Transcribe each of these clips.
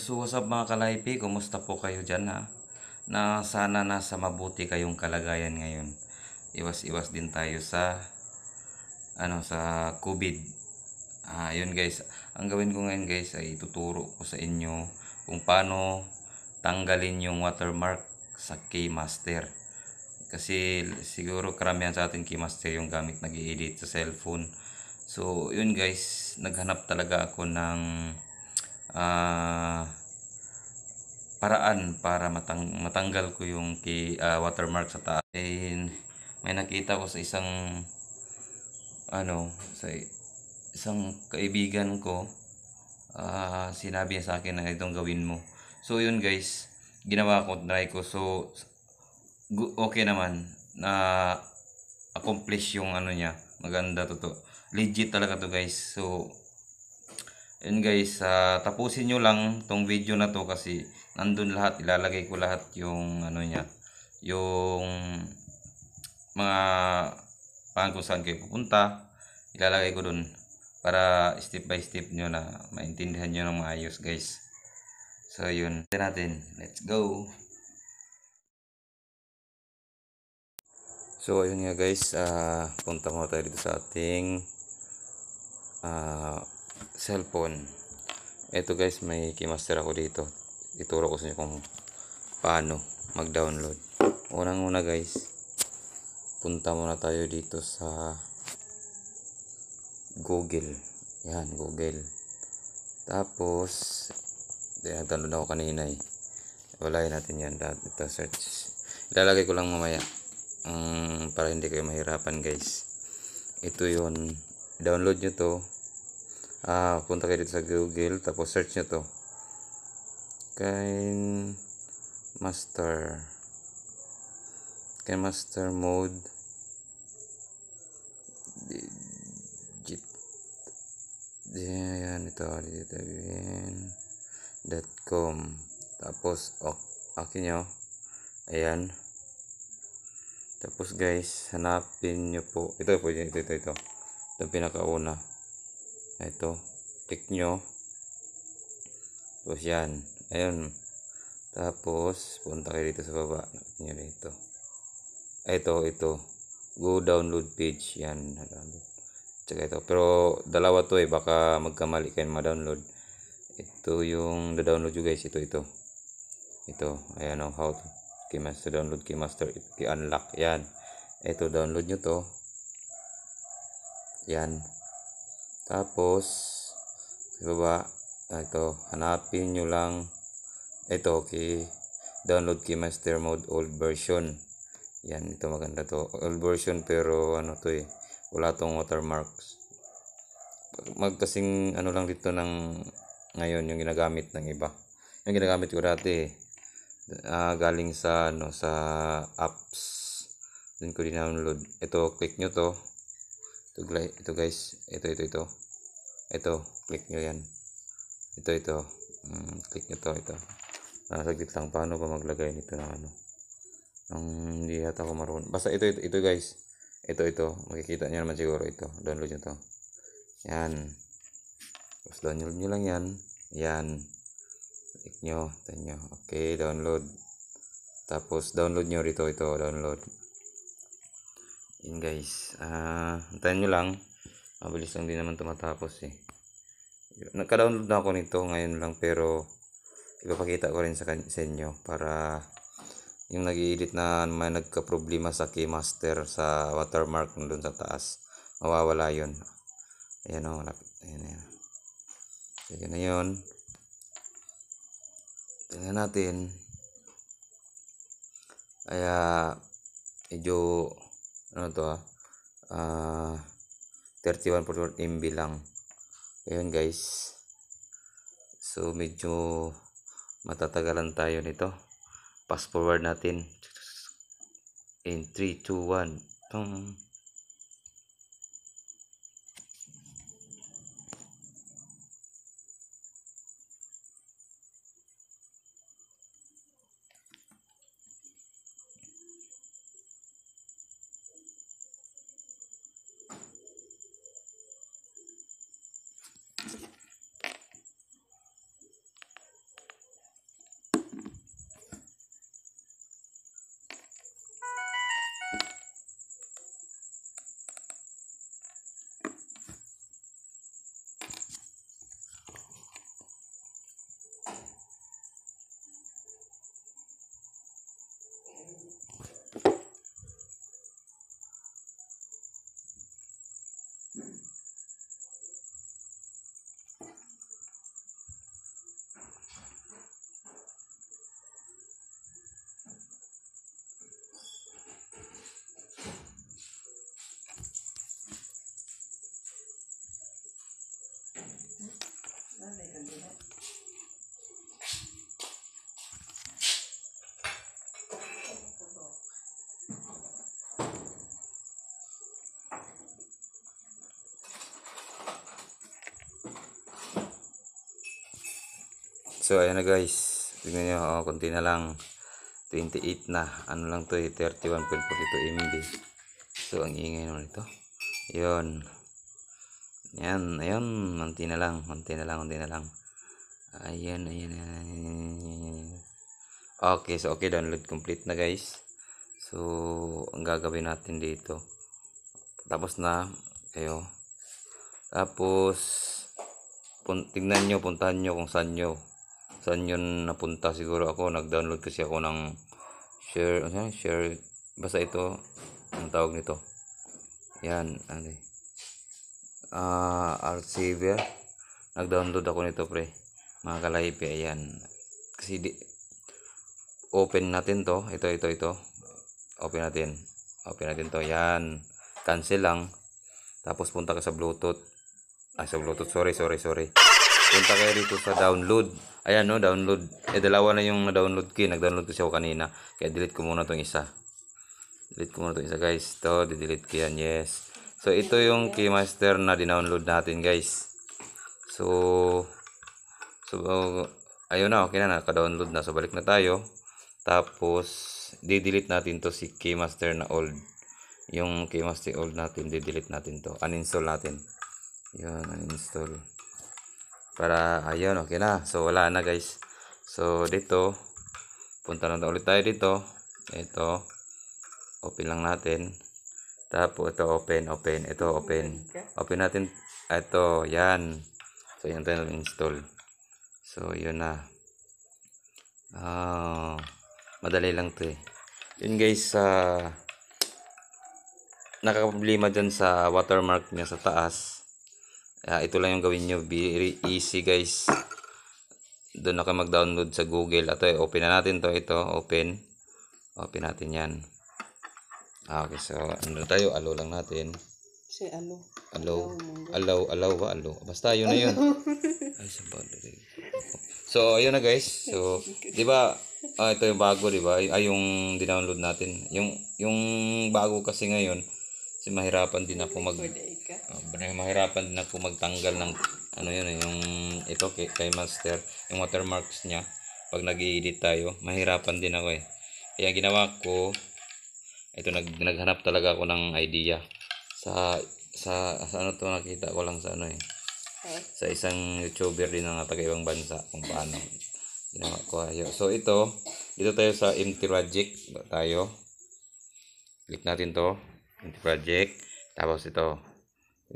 So what's up mga kalaypi, kumusta po kayo dyan ha? Na sana nasa mabuti kayong kalagayan ngayon. Iwas-iwas din tayo sa ano sa COVID. Ah, yun guys. Ang gawin ko ngayon guys ay ituturo ko sa inyo kung paano tanggalin yung watermark sa Keymaster. Kasi siguro karamihan sa atin Keymaster yung gamit nag edit sa cellphone. So, yun guys, naghanap talaga ako ng uh, paraan para matang matanggal ko yung key, uh, watermark sa taas. And may nakita ko sa isang ano, sa isang kaibigan ko uh, sinabi niya sa akin na itong gawin mo. So yun guys, ginawa ko, try ko. So okay naman na accomplish yung ano niya. Maganda to to. Legit talaga to guys. So yun guys uh, tapusin nyo lang tong video na to kasi nandun lahat ilalagay ko lahat yung ano niya yung mga paan kung saan kayo pupunta ilalagay ko dun para step by step nyo na maintindihan nyo ng maayos guys so yun natin let's go so ayun nga guys uh, punta muna tayo dito sa ating uh, cellphone eto guys may keymaster ako dito ituro ko sa inyo kung paano mag download unang una guys punta muna tayo dito sa google yan google tapos nag-download ako kanina eh walayan natin yan ito search ilalagay ko lang mamaya um, para hindi kayo mahirapan guys ito yun download nyo to uh, punta kayo dito sa google tapos search nyo to kain master kain master mode digit yan ito dito dot com tapos oh, akin nyo ayan tapos guys hanapin nyo po ito po ito ito ito, ito. ito pinakauna ito click nyo tapos yan ayun tapos punta kayo dito sa baba nakita nyo dito ito ito go download page yan check ito pero dalawa to eh baka magkamali kayo ma-download ito yung da-download nyo guys ito ito ito ayan o how to keymaster download keymaster key unlock yan ito download nyo to yan tapos, sa baba, ah, ito, hanapin nyo lang, ito, okay, download Keymaster Mode old version. Yan, ito maganda to. Old version pero ano to eh, wala tong watermarks. Magkasing ano lang dito ng ngayon yung ginagamit ng iba. Yung ginagamit ko dati eh, uh, galing sa ano sa apps din ko din download ito click nyo to ito, ito guys ito ito ito ito click nyo yan ito ito um, click nyo to ito ah, saglit lang paano ba maglagay nito ng ano ang hindi yata ako marunong basta ito, ito ito guys ito ito makikita nyo naman siguro ito download nyo to yan tapos download nyo lang yan yan click nyo tignan nyo okay download tapos download nyo rito ito download yun guys ah uh, antayin nyo lang Mabilis lang din naman tumatapos eh. Nagka-download na ako nito ngayon lang pero ipapakita ko rin sa, sa inyo para yung nag edit na may nagka-problema sa keymaster sa watermark doon sa taas. Mawawala yun. Ayan o. Oh, ayan, ayan. Sige na yun. Tingnan natin. Kaya medyo ano to ah. Uh, 31.4 MB lang ayun guys so medyo matatagalan tayo nito fast forward natin in 3, 2, 1 Tum. So ayan na guys. Tingnan niyo, Oh, konti na lang. 28 na. Ano lang to eh. 31.42 MB. So ang ingay naman ito. Yun. Yan. Ayun. Konti na lang. Konti na lang. Konti na lang. Ayan. Ayan. Ayan. Okay. So okay. Download complete na guys. So ang gagawin natin dito. Tapos na. Kayo. Tapos pun tingnan niyo, Puntahan niyo kung saan nyo saan yun napunta siguro ako nag-download kasi ako ng share okay, ano share basta ito ang tawag nito yan ano eh. ah uh, Arxivier nag-download ako nito pre mga kalahipi ayan kasi di open natin to ito ito ito open natin open natin to yan cancel lang tapos punta ka sa bluetooth ay sa bluetooth sorry sorry sorry punta kayo dito sa download ayan no download eh dalawa na yung na-download ko nag-download ko siya kanina kaya delete ko muna tong isa delete ko muna tong isa guys to delete ko yan yes so ito yung keymaster na dinownload natin guys so so ayun na okay na naka-download na so balik na tayo tapos di-delete natin to si keymaster na old yung keymaster old natin di-delete natin to uninstall natin yun uninstall para ayun okay na so wala na guys so dito punta na ulit tayo dito ito open lang natin tapos ito open open ito open open natin ito yan so yan tayo install so yun na ah oh, madali lang to eh yun guys sa uh, nakaproblema dyan sa watermark niya sa taas uh, ito lang yung gawin nyo very easy guys doon na kayo mag download sa google ito eh, open na natin to ito open open natin yan ah, okay so ano tayo alo lang natin si alo alo alo alo ba alo basta yun na yun ay sa so ayun na guys so di ba ah, ito yung bago di ba ay yung dinownload natin yung yung bago kasi ngayon kasi mahirapan din ako mag Ah, parang mahirapan na po magtanggal ng ano yun eh, yung ito kay, kay master yung watermarks niya pag nag edit tayo mahirapan din ako eh kaya ginawa ko ito nag, naghanap talaga ako ng idea sa sa, sa ano to nakita ko lang sa ano eh okay. sa isang youtuber din ng taga ibang bansa kung paano ginawa ko ayo so ito dito tayo sa empty project tayo click natin to empty project tapos ito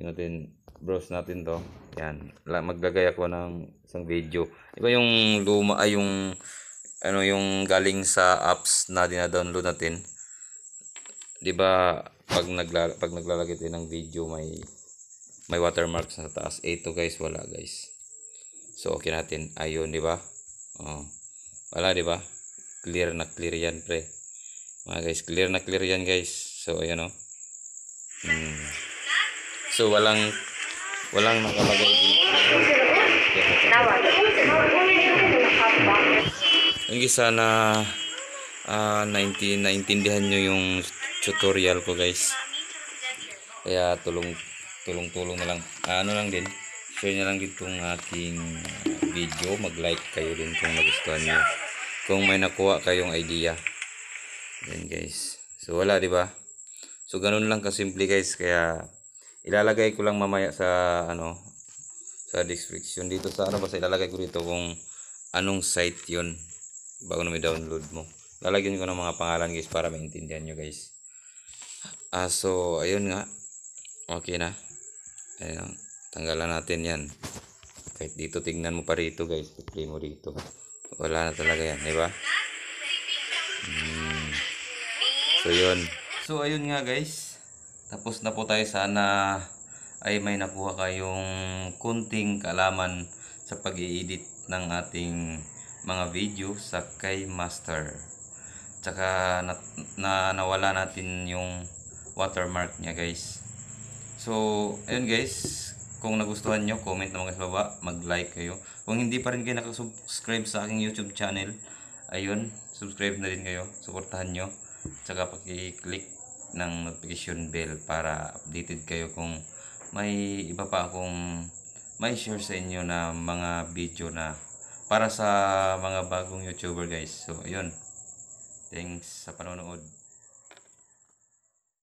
natin browse natin to yan maglagay ako ng isang video iba yung luma ay yung ano yung galing sa apps na dinadownload natin 'di ba pag naglala pag naglalagay tayo ng video may may watermark sa taas eh, ito guys wala guys so okay natin ayun 'di ba oh wala 'di ba clear na clear yan pre mga guys clear na clear yan guys so ayun oh mm. So walang walang nakalagay dito. Yung isa na uh, ah, 19, naintindihan niyo yung tutorial ko guys. Kaya tulong tulong-tulong na lang. Uh, ano lang din, share na lang din itong aking video. Mag-like kayo din kung nagustuhan niyo. Kung may nakuha kayong idea. Then guys. So wala di ba? So ganun lang kasimple guys kaya ilalagay ko lang mamaya sa ano sa description dito sa ano basta ilalagay ko dito kung anong site yon bago na may download mo lalagyan ko ng mga pangalan guys para maintindihan nyo guys ah so ayun nga okay na ayun tanggalan natin yan kahit dito tingnan mo pa rito guys play mo dito wala na talaga yan di ba hmm. so yun so ayun nga guys tapos na po tayo sana ay may nakuha kayong kunting kalaman sa pag edit ng ating mga video sa kay Master. Tsaka na, na nawala natin yung watermark niya guys. So, ayun guys, kung nagustuhan nyo, comment naman kayo baba, mag-like kayo. Kung hindi pa rin kayo nakasubscribe sa aking YouTube channel, ayun, subscribe na rin kayo, Suportahan nyo, tsaka paki-click ng notification bell para updated kayo kung may iba pa akong may share sa inyo na mga video na para sa mga bagong YouTuber guys. So, ayun. Thanks sa panonood.